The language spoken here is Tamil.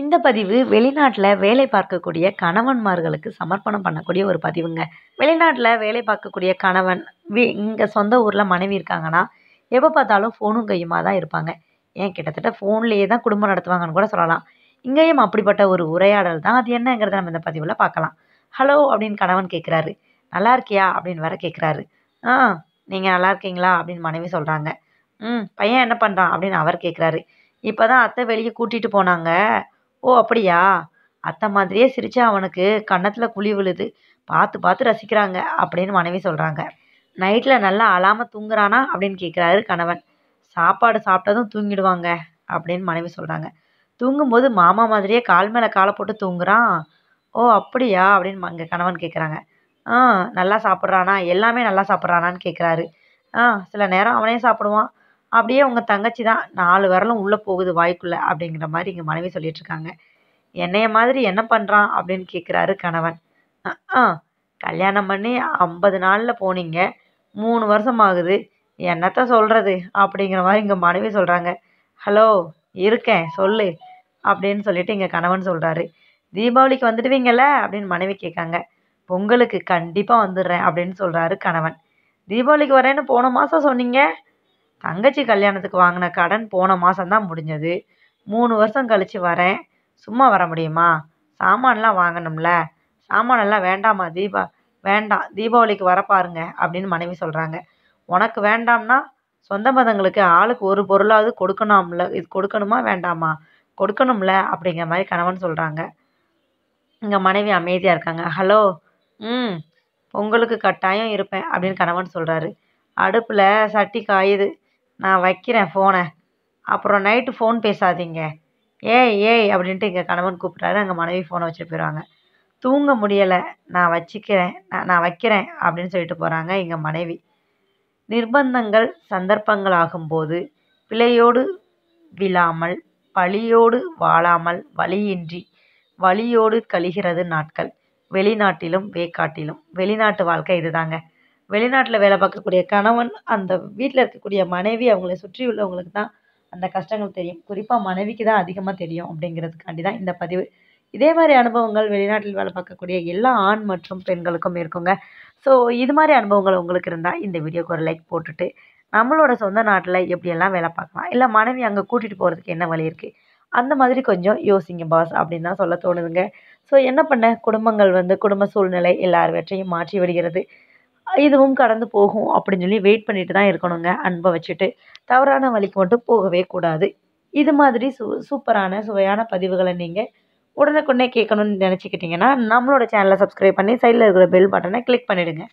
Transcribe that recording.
இந்த பதிவு வெளிநாட்டில் வேலை பார்க்கக்கூடிய கணவன்மார்களுக்கு சமர்ப்பணம் பண்ணக்கூடிய ஒரு பதிவுங்க வெளிநாட்டில் வேலை பார்க்கக்கூடிய கணவன் வி இங்கே சொந்த ஊரில் மனைவி இருக்காங்கன்னா எப்போ பார்த்தாலும் ஃபோனும் கையுமாக தான் இருப்பாங்க ஏன் கிட்டத்தட்ட ஃபோன்லேயே தான் குடும்பம் நடத்துவாங்கன்னு கூட சொல்லலாம் இங்கேயும் அப்படிப்பட்ட ஒரு உரையாடல் தான் அது என்னங்கிறத நம்ம இந்த பதிவில் பார்க்கலாம் ஹலோ அப்படின்னு கணவன் கேட்குறாரு நல்லா இருக்கியா அப்படின்னு வேற கேட்குறாரு ஆ நீங்கள் நல்லா இருக்கீங்களா அப்படின்னு மனைவி சொல்கிறாங்க ம் பையன் என்ன பண்ணுறான் அப்படின்னு அவர் கேட்குறாரு இப்போ தான் அத்தை வெளியே கூட்டிகிட்டு போனாங்க ஓ அப்படியா அத்தை மாதிரியே சிரித்து அவனுக்கு கன்னத்தில் குழி விழுது பார்த்து பார்த்து ரசிக்கிறாங்க அப்படின்னு மனைவி சொல்கிறாங்க நைட்டில் நல்லா அழாமல் தூங்குறானா அப்படின்னு கேட்குறாரு கணவன் சாப்பாடு சாப்பிட்டதும் தூங்கிடுவாங்க அப்படின்னு மனைவி சொல்கிறாங்க தூங்கும்போது மாமா மாதிரியே கால் மேலே காலை போட்டு தூங்குறான் ஓ அப்படியா அப்படின்னு அங்கே கணவன் கேட்குறாங்க ஆ நல்லா சாப்பிட்றானா எல்லாமே நல்லா சாப்பிட்றானான்னு கேட்குறாரு ஆ சில நேரம் அவனே சாப்பிடுவான் அப்படியே உங்கள் தங்கச்சி தான் நாலு விரலும் உள்ளே போகுது வாய்க்குள்ளே அப்படிங்கிற மாதிரி இங்கே மனைவி சொல்லிகிட்ருக்காங்க என்னைய மாதிரி என்ன பண்ணுறான் அப்படின்னு கேட்குறாரு கணவன் ஆ கல்யாணம் பண்ணி ஐம்பது நாளில் போனீங்க மூணு வருஷம் ஆகுது என்னத்த சொல்கிறது அப்படிங்கிற மாதிரி இங்கே மனைவி சொல்கிறாங்க ஹலோ இருக்கேன் சொல்லு அப்படின்னு சொல்லிட்டு இங்கே கணவன் சொல்கிறாரு தீபாவளிக்கு வந்துடுவீங்கள்ல அப்படின்னு மனைவி கேட்காங்க பொங்கலுக்கு கண்டிப்பாக வந்துடுறேன் அப்படின்னு சொல்கிறாரு கணவன் தீபாவளிக்கு வரேன்னு போன மாதம் சொன்னீங்க தங்கச்சி கல்யாணத்துக்கு வாங்கின கடன் போன மாதம்தான் முடிஞ்சது மூணு வருஷம் கழித்து வரேன் சும்மா வர முடியுமா சாமான்லாம் வாங்கணும்ல சாமானெல்லாம் வேண்டாம்மா தீபா வேண்டாம் தீபாவளிக்கு வர பாருங்க அப்படின்னு மனைவி சொல்கிறாங்க உனக்கு வேண்டாம்னா சொந்த மதங்களுக்கு ஆளுக்கு ஒரு பொருளாவது கொடுக்கணும்ல இது கொடுக்கணுமா வேண்டாமா கொடுக்கணும்ல அப்படிங்கிற மாதிரி கணவன் சொல்கிறாங்க இங்கே மனைவி அமைதியாக இருக்காங்க ஹலோ ம் பொங்கலுக்கு கட்டாயம் இருப்பேன் அப்படின்னு கணவன் சொல்கிறாரு அடுப்பில் சட்டி காயுது நான் வைக்கிறேன் ஃபோனை அப்புறம் நைட்டு ஃபோன் பேசாதீங்க ஏய் ஏய் அப்படின்ட்டு எங்கள் கணவன் கூப்பிட்றாரு அங்கே மனைவி ஃபோனை வச்சுட்டு போயிடுவாங்க தூங்க முடியலை நான் வச்சுக்கிறேன் நான் நான் வைக்கிறேன் அப்படின்னு சொல்லிட்டு போகிறாங்க எங்கள் மனைவி நிர்பந்தங்கள் சந்தர்ப்பங்கள் ஆகும்போது பிழையோடு விழாமல் பழியோடு வாழாமல் வழியின்றி வழியோடு கழிகிறது நாட்கள் வெளிநாட்டிலும் வேக்காட்டிலும் வெளிநாட்டு வாழ்க்கை இதுதாங்க வெளிநாட்டில் வேலை பார்க்கக்கூடிய கணவன் அந்த வீட்டில் இருக்கக்கூடிய மனைவி அவங்களை சுற்றி உள்ளவங்களுக்கு தான் அந்த கஷ்டங்கள் தெரியும் குறிப்பாக மனைவிக்கு தான் அதிகமாக தெரியும் அப்படிங்கிறதுக்காண்டி தான் இந்த பதிவு இதே மாதிரி அனுபவங்கள் வெளிநாட்டில் வேலை பார்க்கக்கூடிய எல்லா ஆண் மற்றும் பெண்களுக்கும் இருக்குங்க ஸோ இது மாதிரி அனுபவங்கள் உங்களுக்கு இருந்தால் இந்த வீடியோக்கு ஒரு லைக் போட்டுட்டு நம்மளோட சொந்த நாட்டில் எப்படியெல்லாம் வேலை பார்க்கலாம் இல்லை மனைவி அங்கே கூட்டிகிட்டு போகிறதுக்கு என்ன வழி இருக்குது அந்த மாதிரி கொஞ்சம் யோசிங்க பாஸ் அப்படின்னு தான் சொல்ல தோணுதுங்க ஸோ என்ன பண்ண குடும்பங்கள் வந்து குடும்ப சூழ்நிலை எல்லார் வெற்றையும் மாற்றி விடுகிறது இதுவும் கடந்து போகும் அப்படின்னு சொல்லி வெயிட் பண்ணிட்டு தான் இருக்கணுங்க அன்பை வச்சுட்டு தவறான வழிக்கு மட்டும் போகவே கூடாது இது மாதிரி சூ சூப்பரான சுவையான பதிவுகளை நீங்கள் உடனுக்குடனே கேட்கணுன்னு நினச்சிக்கிட்டிங்கன்னா நம்மளோட சேனலை சப்ஸ்கிரைப் பண்ணி சைடில் இருக்கிற பெல் பட்டனை கிளிக் பண்ணிவிடுங்க